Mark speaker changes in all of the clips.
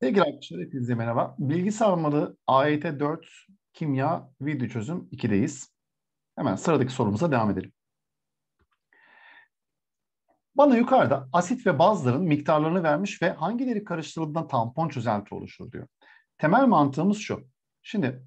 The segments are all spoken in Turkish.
Speaker 1: Sevgili arkadaşlar hepinize merhaba. Bilgi savunmalı AYT e 4 kimya video çözüm 2'deyiz. Hemen sıradaki sorumuza devam edelim. Bana yukarıda asit ve bazların miktarlarını vermiş ve hangileri karıştırıldığında tampon çözelti oluşur diyor. Temel mantığımız şu. Şimdi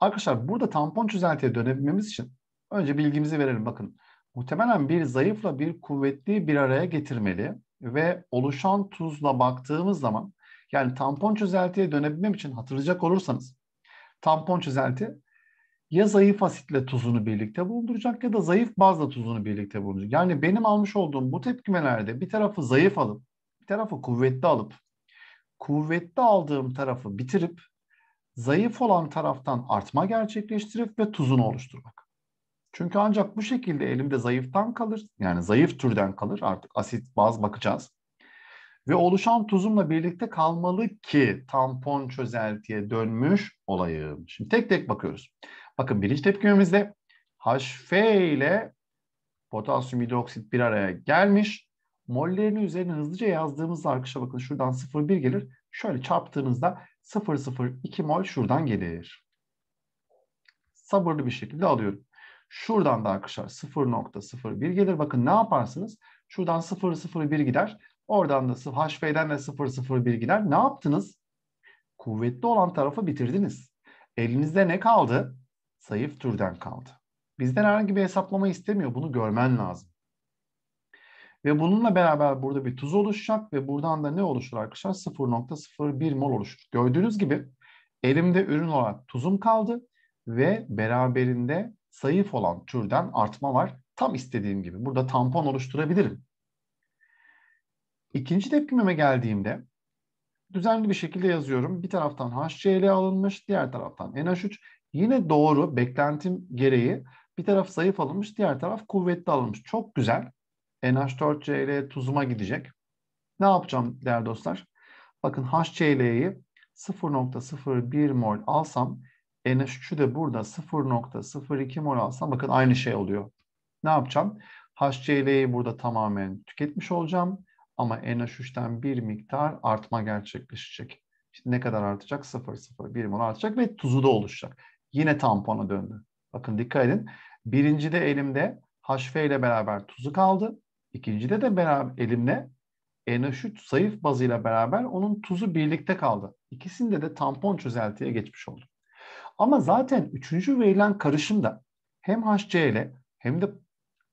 Speaker 1: arkadaşlar burada tampon çözeltiye dönebilmemiz için önce bilgimizi verelim. Bakın muhtemelen bir zayıfla bir kuvvetli bir araya getirmeli ve oluşan tuzla baktığımız zaman yani tampon çözeltiye dönebilmem için hatırlayacak olursanız tampon çözelti ya zayıf asitle tuzunu birlikte bulunduracak ya da zayıf bazla tuzunu birlikte bulunduracak. Yani benim almış olduğum bu tepkimelerde bir tarafı zayıf alıp bir tarafı kuvvetli alıp kuvvetli aldığım tarafı bitirip zayıf olan taraftan artma gerçekleştirip ve tuzunu oluşturmak. Çünkü ancak bu şekilde elimde zayıftan kalır. Yani zayıf türden kalır. Artık asit baz bakacağız ve oluşan tuzumla birlikte kalmalı ki tampon çözeltiye dönmüş olayım. Şimdi tek tek bakıyoruz. Bakın birinci tepkimemizde HF ile potasyum hidroksit bir araya gelmiş. Mollerini üzerine hızlıca yazdığımızda arkadaşlar bakın şuradan 0,1 gelir. Şöyle çarptığınızda 0,02 mol şuradan gelir. Sabırlı bir şekilde alıyorum. Şuradan da arkadaşlar 0.01 gelir. Bakın ne yaparsınız? Şuradan 0.01 gider. Oradan da HV'den de 0-0 bilgiler. Ne yaptınız? Kuvvetli olan tarafı bitirdiniz. Elinizde ne kaldı? Zayıf türden kaldı. Bizden herhangi bir hesaplama istemiyor. Bunu görmen lazım. Ve bununla beraber burada bir tuz oluşacak ve buradan da ne oluşur arkadaşlar? 0.01 mol oluşur. Gördüğünüz gibi elimde ürün olarak tuzum kaldı ve beraberinde zayıf olan türden artma var. Tam istediğim gibi. Burada tampon oluşturabilirim. İkinci tepkimeme geldiğimde düzenli bir şekilde yazıyorum. Bir taraftan HCl alınmış, diğer taraftan NH3. Yine doğru beklentim gereği bir taraf zayıf alınmış, diğer taraf kuvvetli alınmış. Çok güzel. NH4Cl tuzuma gidecek. Ne yapacağım değerli dostlar? Bakın HCl'yi 0.01 mol alsam NH3'ü de burada 0.02 mol alsam bakın aynı şey oluyor. Ne yapacağım? HCl'yi burada tamamen tüketmiş olacağım. Ama NH3'ten bir miktar artma gerçekleşecek. İşte ne kadar artacak? 0, 1 mol artacak ve tuzu da oluşacak. Yine tampona döndü. Bakın dikkat edin. Birincide elimde HF ile beraber tuzu kaldı. İkincide de beraber elimde NH3 zayıf bazıyla beraber onun tuzu birlikte kaldı. İkisinde de tampon çözeltiye geçmiş oldu. Ama zaten üçüncü verilen karışımda hem HCl ile hem de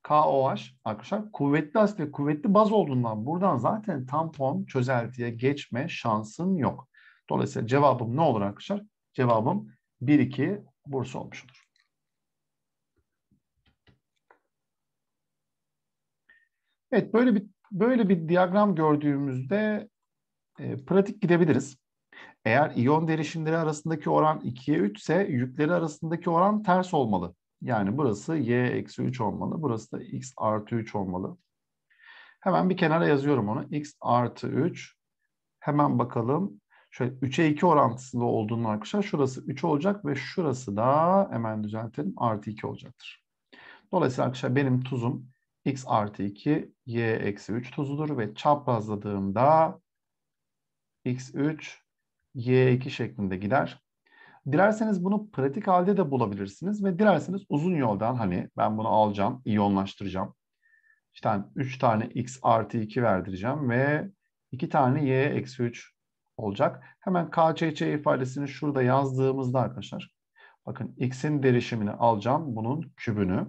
Speaker 1: KOH arkadaşlar kuvvetli asit ve kuvvetli baz olduğundan buradan zaten tampon çözeltiye geçme şansın yok. Dolayısıyla cevabım ne olur arkadaşlar? Cevabım 1-2 Bursa olmuş olur. Evet böyle bir böyle bir diyagram gördüğümüzde e, pratik gidebiliriz. Eğer iyon derişimleri arasındaki oran 2'ye 3 ise yükleri arasındaki oran ters olmalı. Yani burası y eksi 3 olmalı. Burası da x artı 3 olmalı. Hemen bir kenara yazıyorum onu. x artı 3. Hemen bakalım. Şöyle 3'e 2 orantısında olduğunu arkadaşlar şurası 3 olacak ve şurası da hemen düzeltelim artı 2 olacaktır. Dolayısıyla arkadaşlar benim tuzum x artı 2 y eksi 3 tuzudur ve çaprazladığımda x3 y2 şeklinde gider. Dilerseniz bunu pratik halde de bulabilirsiniz ve dilerseniz uzun yoldan hani ben bunu alacağım, iyonlaştıracağım. İşte 3 hani, tane x artı 2 verdireceğim ve 2 tane y eksi 3 olacak. Hemen KÇÇ ifadesini şurada yazdığımızda arkadaşlar bakın x'in derişimini alacağım bunun kübünü.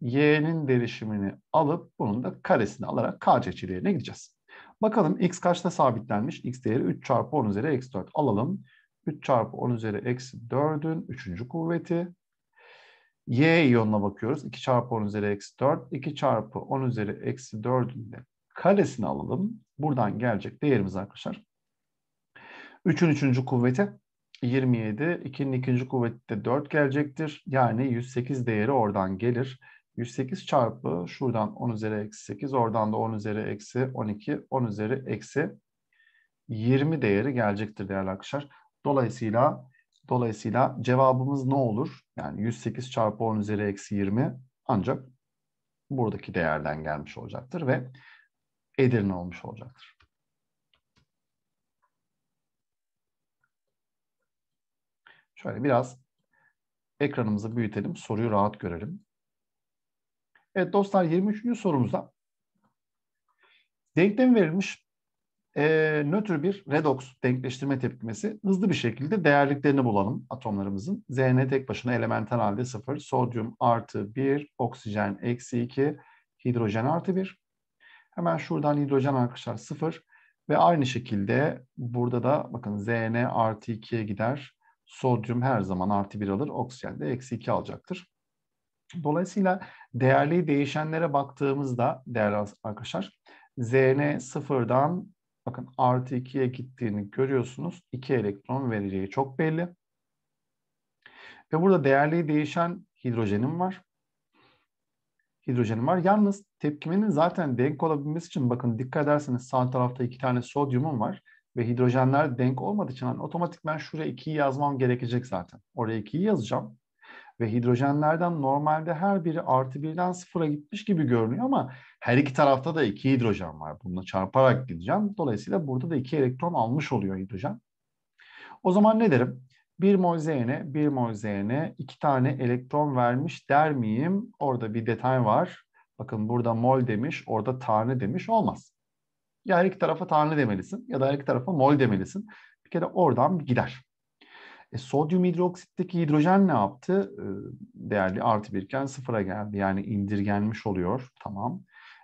Speaker 1: y'nin derişimini alıp bunun da karesini alarak KÇÇ değerine gideceğiz. Bakalım x kaçta sabitlenmiş? x değeri 3 çarpı 10 üzeri eksi 4 alalım. 3 çarpı 10 üzeri eksi 4'ün 3. kuvveti. Y iyonuna bakıyoruz. 2 çarpı 10 üzeri eksi 4. 2 çarpı 10 üzeri eksi 4'ün de karesini alalım. Buradan gelecek değerimiz arkadaşlar. 3'ün 3. kuvveti 27. 2'nin 2. kuvveti de 4 gelecektir. Yani 108 değeri oradan gelir. 108 çarpı şuradan 10 üzeri eksi 8. Oradan da 10 üzeri eksi 12. 10 üzeri eksi 20 değeri gelecektir değerli arkadaşlar. Dolayısıyla dolayısıyla cevabımız ne olur? Yani 108 çarpı 10 üzeri eksi 20 ancak buradaki değerden gelmiş olacaktır ve Edirne olmuş olacaktır. Şöyle biraz ekranımızı büyütelim, soruyu rahat görelim. Evet dostlar 23. sorumuzda denklem verilmiş e, nötr bir redoks denkleştirme tepkimesi hızlı bir şekilde değerliklerini bulalım atomlarımızın. Zn tek başına elementer halde sıfır, sodyum artı bir, oksijen eksi iki, hidrojen artı bir. Hemen şuradan hidrojen arkadaşlar sıfır ve aynı şekilde burada da bakın Zn artı ikiye gider. Sodyum her zaman artı bir alır, oksijen de eksi iki alacaktır. Dolayısıyla değerli değişenlere baktığımızda değerli arkadaşlar Zn sıfırdan Bakın artı 2'ye gittiğini görüyorsunuz. 2 elektron vereceği çok belli. Ve burada değerli değişen hidrojenim var. Hidrojenim var. Yalnız tepkimenin zaten denk olabilmesi için bakın dikkat ederseniz sağ tarafta iki tane sodyumum var. Ve hidrojenler denk olmadığı için hani otomatikman şuraya 2'yi yazmam gerekecek zaten. Oraya 2'yi yazacağım ve hidrojenlerden normalde her biri artı birden sıfıra gitmiş gibi görünüyor ama her iki tarafta da iki hidrojen var. Bununla çarparak gideceğim. Dolayısıyla burada da iki elektron almış oluyor hidrojen. O zaman ne derim? Bir mol Z'ne 1 mol Z'ne 2 tane elektron vermiş der miyim? Orada bir detay var. Bakın burada mol demiş, orada tane demiş olmaz. Ya her iki tarafa tane demelisin ya da her iki tarafa mol demelisin. Bir kere oradan gider. E, sodyum hidroksitteki hidrojen ne yaptı? E, değerli artı birken sıfıra geldi. Yani indirgenmiş oluyor. Tamam.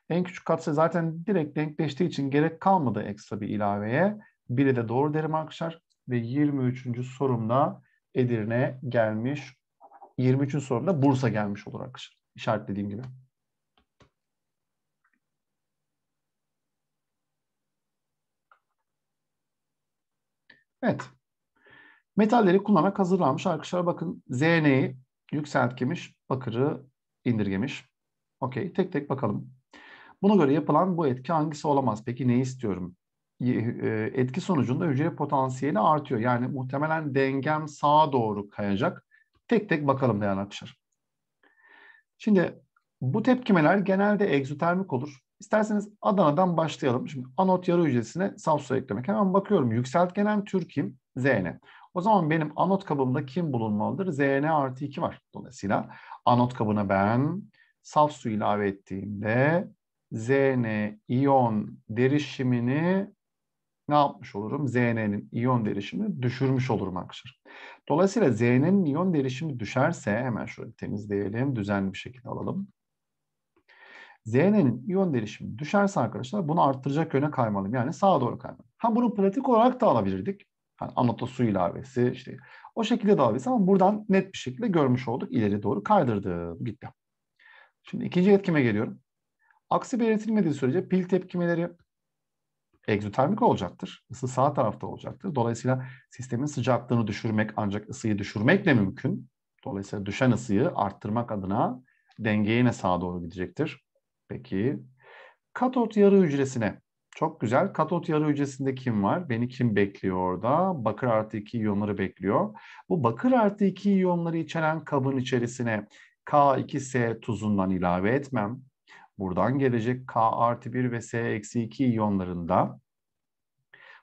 Speaker 1: En küçük katsayı zaten direkt denkleştiği için gerek kalmadı ekstra bir ilaveye. Biri de doğru derim arkadaşlar. Ve 23. sorumda Edirne gelmiş. 23. sorumda Bursa gelmiş olur arkadaşlar. İşaretlediğim gibi. Evet. Metalleri kullanarak hazırlanmış arkadaşlar bakın ZN'yi yükseltmiş, bakırı indirgemiş. Okey tek tek bakalım. Buna göre yapılan bu etki hangisi olamaz? Peki ne istiyorum? E, etki sonucunda hücre potansiyeli artıyor. Yani muhtemelen dengem sağa doğru kayacak. Tek tek bakalım değerli arkadaşlar. Şimdi bu tepkimeler genelde egzotermik olur. İsterseniz Adana'dan başlayalım. Şimdi anot yarı hücresine saf eklemek. Hemen bakıyorum. yükseltgenen Türkim ZN. O zaman benim anot kabımda kim bulunmalıdır? Zn artı 2 var. Dolayısıyla anot kabına ben saf su ilave ettiğimde Zn iyon derişimini ne yapmış olurum? Zn'nin iyon derişimini düşürmüş olurum arkadaşlar. Dolayısıyla Zn'nin iyon derişimi düşerse hemen şöyle temizleyelim, düzenli bir şekilde alalım. Zn'nin iyon derişimi düşerse arkadaşlar bunu arttıracak yöne kaymalıyım. Yani sağa doğru kaymalıyım. Ha bunu pratik olarak da alabilirdik. Yani anota su ilavesi işte o şekilde davetisi ama buradan net bir şekilde görmüş olduk. ileri doğru kaydırdı gitti. Şimdi ikinci etkime geliyorum. Aksi belirtilmediği sürece pil tepkimeleri egzotermik olacaktır. Isı sağ tarafta olacaktır. Dolayısıyla sistemin sıcaklığını düşürmek ancak ısıyı düşürmekle mümkün. Dolayısıyla düşen ısıyı arttırmak adına dengeye ne sağa doğru gidecektir. Peki katot yarı hücresine çok güzel. Katot yarı hücresinde kim var? Beni kim bekliyor orada? Bakır artı 2 iyonları bekliyor. Bu bakır artı 2 iyonları içeren kabın içerisine K2S tuzundan ilave etmem. Buradan gelecek K artı 1 ve S eksi 2 iyonlarında.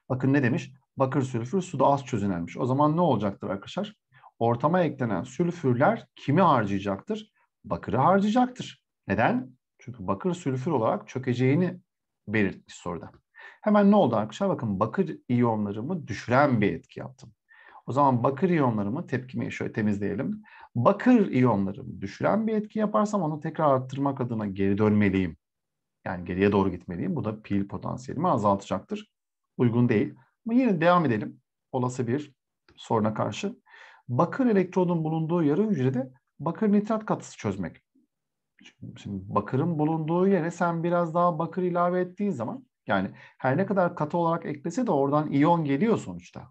Speaker 1: Bakın ne demiş? Bakır sülfür suda az çözünenmiş. O zaman ne olacaktır arkadaşlar? Ortama eklenen sülfürler kimi harcayacaktır? Bakırı harcayacaktır. Neden? Çünkü bakır sülfür olarak çökeceğini belirtmiş soruda. Hemen ne oldu arkadaşlar? Bakın bakır iyonlarımı düşüren bir etki yaptım. O zaman bakır iyonlarımı tepkimeyi şöyle temizleyelim. Bakır iyonlarımı düşüren bir etki yaparsam onu tekrar arttırmak adına geri dönmeliyim. Yani geriye doğru gitmeliyim. Bu da pil potansiyelimi azaltacaktır. Uygun değil. Ama yine devam edelim. Olası bir soruna karşı. Bakır elektrodun bulunduğu yarı hücrede bakır nitrat katısı çözmek şimdi bakırın bulunduğu yere sen biraz daha bakır ilave ettiğin zaman yani her ne kadar katı olarak eklese de oradan iyon geliyor sonuçta.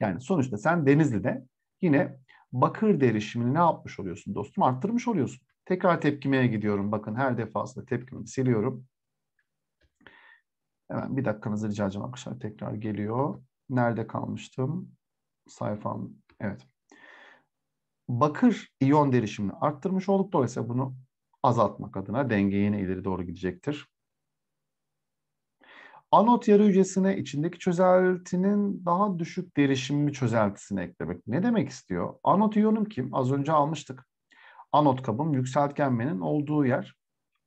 Speaker 1: Yani sonuçta sen Denizli'de yine bakır derişimini ne yapmış oluyorsun dostum? Arttırmış oluyorsun. Tekrar tepkimeye gidiyorum. Bakın her defasında tepkimi siliyorum. Hemen bir dakikanızı rica edeceğim arkadaşlar. Tekrar geliyor. Nerede kalmıştım? Sayfam. Evet. Bakır iyon derişimini arttırmış olduk. Dolayısıyla bunu azaltmak adına denge yine ileri doğru gidecektir. Anot yarı hücresine içindeki çözeltinin daha düşük derişimli çözeltisini eklemek. Ne demek istiyor? Anot iyonum kim? Az önce almıştık. Anot kabım yükseltgenmenin olduğu yer.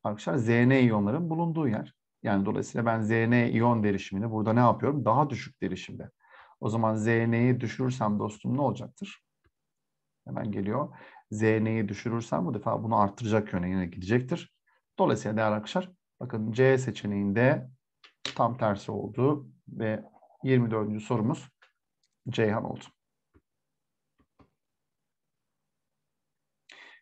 Speaker 1: Arkadaşlar Zn iyonların bulunduğu yer. Yani dolayısıyla ben Zn iyon derişimini burada ne yapıyorum? Daha düşük derişimde. O zaman Zn'yi düşürürsem dostum ne olacaktır? Hemen geliyor. ZN'yi düşürürsen bu defa bunu arttıracak yöne yine gidecektir. Dolayısıyla değer akışar. Bakın C seçeneğinde tam tersi oldu ve 24. sorumuz Ceyhan oldu.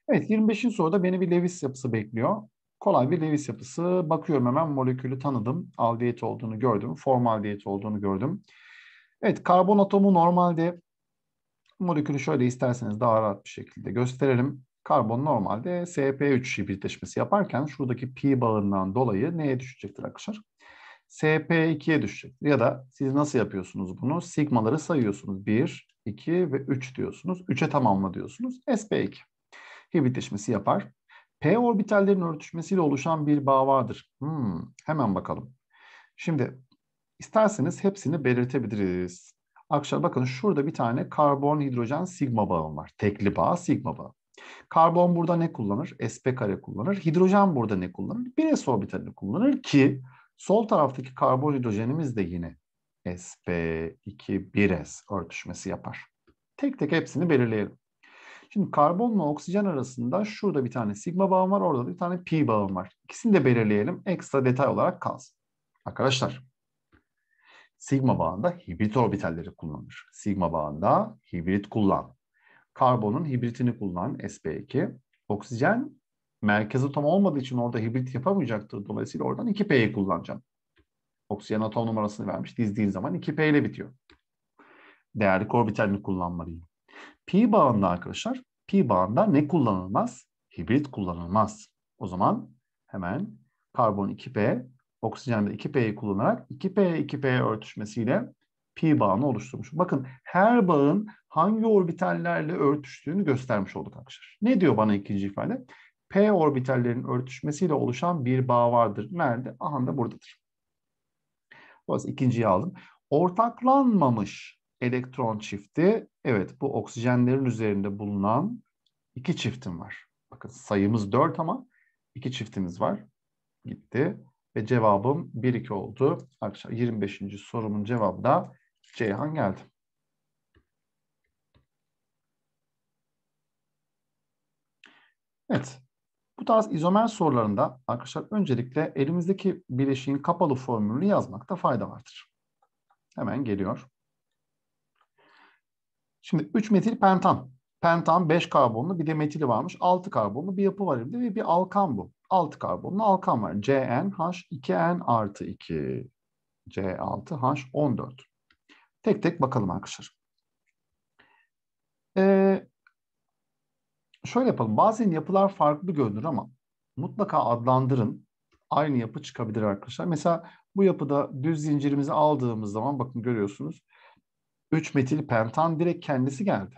Speaker 1: Evet 25. soruda beni bir Lewis yapısı bekliyor. Kolay bir Lewis yapısı. Bakıyorum hemen molekülü tanıdım. Aldiyet olduğunu gördüm. formaldiyet olduğunu gördüm. Evet karbon atomu normalde molekülü şöyle isterseniz daha rahat bir şekilde gösterelim. Karbon normalde SP3 birleşmesi yaparken şuradaki pi bağından dolayı neye düşecektir arkadaşlar? SP2'ye düşecektir. Ya da siz nasıl yapıyorsunuz bunu? Sigmaları sayıyorsunuz. 1, 2 ve 3 diyorsunuz. 3'e tamamla diyorsunuz. SP2. Hibritleşmesi yapar. P orbitallerin örtüşmesiyle oluşan bir bağ vardır. Hmm, hemen bakalım. Şimdi isterseniz hepsini belirtebiliriz. Arkadaşlar bakın şurada bir tane karbon hidrojen sigma bağım var. Tekli bağ sigma bağı. Karbon burada ne kullanır? sp kare kullanır. Hidrojen burada ne kullanır? 1s orbitalini kullanır ki sol taraftaki karbon hidrojenimiz de yine sp2 1s örtüşmesi yapar. Tek tek hepsini belirleyelim. Şimdi karbonla oksijen arasında şurada bir tane sigma bağım var, orada da bir tane pi bağım var. İkisini de belirleyelim. Ekstra detay olarak kalsın. Arkadaşlar Sigma bağında hibrit orbitalleri kullanır. Sigma bağında hibrit kullan. Karbonun hibritini kullanan sp2. Oksijen merkez atom olmadığı için orada hibrit yapamayacaktır. Dolayısıyla oradan 2P'yi kullanacağım. Oksijen atom numarasını vermiş. Dizdiğin zaman 2P ile bitiyor. Değerli orbitalini kullanmalıyım. Pi bağında arkadaşlar, pi bağında ne kullanılmaz? Hibrit kullanılmaz. O zaman hemen karbon 2P, oksijende 2P'yi kullanarak 2P 2P örtüşmesiyle pi bağını oluşturmuş. Bakın her bağın hangi orbitallerle örtüştüğünü göstermiş olduk arkadaşlar. Ne diyor bana ikinci ifade? P orbitallerin örtüşmesiyle oluşan bir bağ vardır. Nerede? Aha da buradadır. Dolayısıyla ikinciyi aldım. Ortaklanmamış elektron çifti, evet bu oksijenlerin üzerinde bulunan iki çiftim var. Bakın sayımız 4 ama iki çiftimiz var. Gitti. Ve cevabım 1-2 oldu. Arkadaşlar 25. sorumun cevabı da Ceyhan geldi. Evet. Bu tarz izomer sorularında arkadaşlar öncelikle elimizdeki bileşiğin kapalı formülünü yazmakta fayda vardır. Hemen geliyor. Şimdi 3 metil pentan. Pentan 5 karbonlu bir de metili varmış. 6 karbonlu bir yapı var elimde ve bir alkan bu. 6 karbonlu alkan var. CnH2n artı 2. C6H14. Tek tek bakalım arkadaşlar. Ee, şöyle yapalım. Bazen yapılar farklı görünür ama mutlaka adlandırın. Aynı yapı çıkabilir arkadaşlar. Mesela bu yapıda düz zincirimizi aldığımız zaman bakın görüyorsunuz. 3 metil pentan direkt kendisi geldi.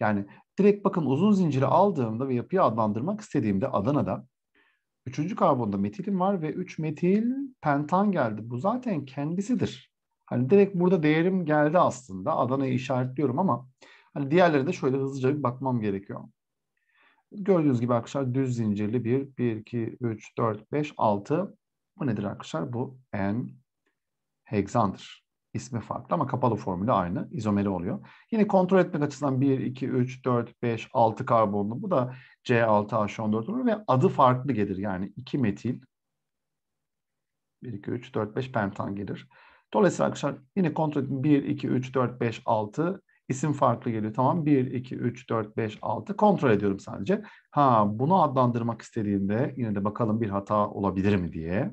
Speaker 1: Yani direkt bakın uzun zinciri aldığımda ve yapıyı adlandırmak istediğimde Adana'da Üçüncü karbonda metilim var ve 3 metil pentan geldi. Bu zaten kendisidir. Hani direkt burada değerim geldi aslında. Adana'yı işaretliyorum ama hani diğerleri de şöyle hızlıca bir bakmam gerekiyor. Gördüğünüz gibi arkadaşlar düz zincirli bir, 1, 2, 3, 4, 5, 6. Bu nedir arkadaşlar? Bu n heksandır ismi farklı ama kapalı formülü aynı. izomeri oluyor. Yine kontrol etmek açısından 1, 2, 3, 4, 5, 6 karbonlu. Bu da C6H14 olur ve adı farklı gelir. Yani 2 metil 1, 2, 3, 4, 5 pentan gelir. Dolayısıyla arkadaşlar yine kontrol edin. 1, 2, 3, 4, 5, 6 isim farklı geliyor. Tamam 1, 2, 3, 4, 5, 6 kontrol ediyorum sadece. Ha bunu adlandırmak istediğinde yine de bakalım bir hata olabilir mi diye.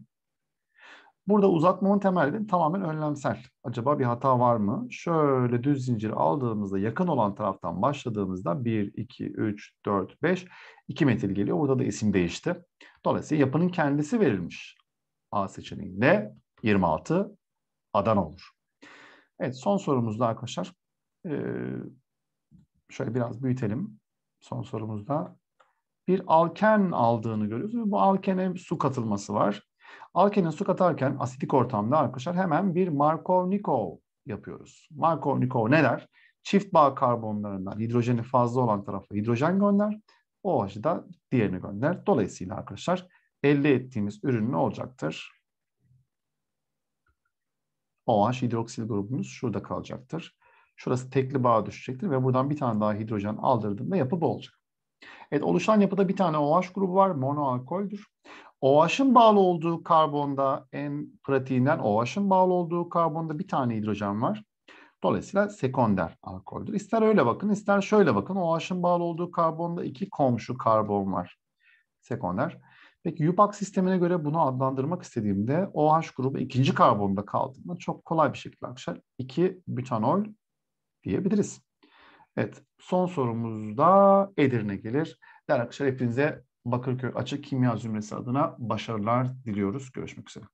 Speaker 1: Burada uzatmanın temeli tamamen önlemsel. Acaba bir hata var mı? Şöyle düz zincir aldığımızda yakın olan taraftan başladığımızda 1, 2, 3, 4, 5, 2 metil geliyor. Burada da isim değişti. Dolayısıyla yapının kendisi verilmiş. A seçeneğinde 26 Adana olur. Evet son sorumuzda arkadaşlar. Ee, şöyle biraz büyütelim. Son sorumuzda bir alken aldığını görüyoruz. Bu alkene su katılması var. Alkene su katarken asitik ortamda arkadaşlar hemen bir Markovnikov yapıyoruz. Markovnikov ne der? Çift bağ karbonlarından hidrojeni fazla olan tarafa hidrojen gönder. o da diğerini gönder. Dolayısıyla arkadaşlar elde ettiğimiz ürün ne olacaktır? OH hidroksil grubumuz şurada kalacaktır. Şurası tekli bağ düşecektir ve buradan bir tane daha hidrojen aldırdığında yapı bu olacak. Evet oluşan yapıda bir tane OH grubu var. Monoalkoldür. OH'ın bağlı olduğu karbonda en pratiğinden OH'ın bağlı olduğu karbonda bir tane hidrojen var. Dolayısıyla sekonder alkoldür. İster öyle bakın ister şöyle bakın. OH'ın bağlı olduğu karbonda iki komşu karbon var. Sekonder. Peki UPAC sistemine göre bunu adlandırmak istediğimde OH grubu ikinci karbonda kaldığında çok kolay bir şekilde arkadaşlar 2 butanol diyebiliriz. Evet son sorumuzda Edirne gelir. Değerli arkadaşlar hepinize Bakırköy Açık Kimya Zümresi adına başarılar diliyoruz. Görüşmek üzere.